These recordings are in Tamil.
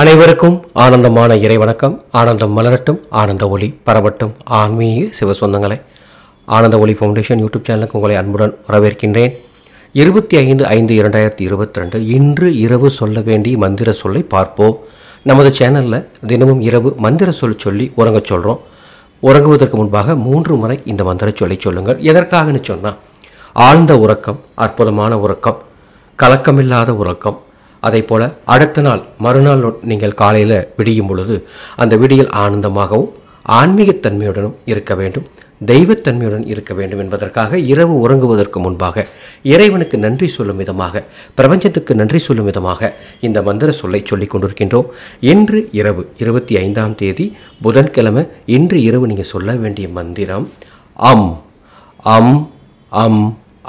அனைவருக்கும் ஆனந்தமான இறை வணக்கம் ஆனந்தம் மலரட்டும் ஆனந்த ஒளி பரவட்டும் ஆன்மீக சிவ சொந்தங்களை ஆனந்த ஒளி ஃபவுண்டேஷன் யூடியூப் சேனலுக்கு உங்களை அன்புடன் வரவேற்கின்றேன் இருபத்தி ஐந்து ஐந்து இரண்டாயிரத்தி இருபத்தி ரெண்டு இன்று இரவு சொல்ல வேண்டிய மந்திர சொல்லை பார்ப்போம் நமது சேனலில் தினமும் இரவு மந்திர சொல் சொல்லி உறங்க சொல்கிறோம் உறங்குவதற்கு முன்பாக மூன்று முறை இந்த மந்திர சொல்லி சொல்லுங்கள் எதற்காகன்னு சொன்னால் ஆழ்ந்த உறக்கம் அற்புதமான உறக்கம் கலக்கமில்லாத உறக்கம் அதே போல் அடுத்த நாள் மறுநாள் நீங்கள் காலையில் விடியும் பொழுது அந்த விடியல் ஆனந்தமாகவும் ஆன்மீகத்தன்மையுடனும் இருக்க வேண்டும் தெய்வத்தன்மையுடன் இருக்க வேண்டும் என்பதற்காக இரவு உறங்குவதற்கு முன்பாக இறைவனுக்கு நன்றி சொல்லும் விதமாக பிரபஞ்சத்துக்கு நன்றி சொல்லும் விதமாக இந்த மந்திர சொல்லை சொல்லிக் கொண்டிருக்கின்றோம் இன்று இரவு இருபத்தி ஐந்தாம் தேதி புதன்கிழமை இன்று இரவு நீங்கள் சொல்ல வேண்டிய மந்திரம் அம் அம் அம்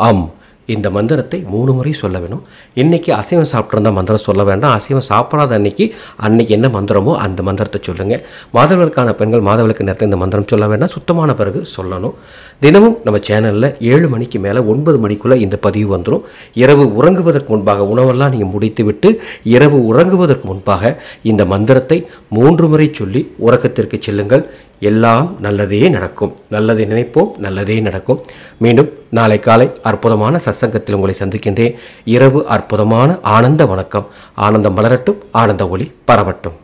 அம் இந்த மந்திரத்தை மூணு முறை சொல்ல வேணும் இன்றைக்கி அசைவம் சாப்பிட்ருந்தா மந்திரம் சொல்ல வேண்டாம் அசைவம் சாப்பிடாத அன்னைக்கு அன்னைக்கு என்ன மந்திரமோ அந்த மந்திரத்தை சொல்லுங்கள் மாதவர்களுக்கான பெண்கள் மாதவர்களுக்கு நேரத்தில் இந்த மந்திரம் சொல்ல வேண்டாம் சுத்தமான பிறகு சொல்லணும் தினமும் நம்ம சேனலில் ஏழு மணிக்கு மேலே ஒன்பது மணிக்குள்ளே இந்த பதிவு வந்துடும் இரவு உறங்குவதற்கு முன்பாக உணவெல்லாம் நீங்கள் முடித்துவிட்டு இரவு உறங்குவதற்கு முன்பாக இந்த மந்திரத்தை மூன்று முறை சொல்லி உறக்கத்திற்கு செல்லுங்கள் எல்லாம் நல்லதே நடக்கும் நல்லதை நினைப்போம் நல்லதே நடக்கும் மீண்டும் நாளை காலை அற்புதமான சத்சங்கத்தில் உங்களை சந்திக்கின்றேன் இரவு அற்புதமான ஆனந்த வணக்கம் ஆனந்தம் மலரட்டும் ஆனந்த ஒளி பரவட்டும்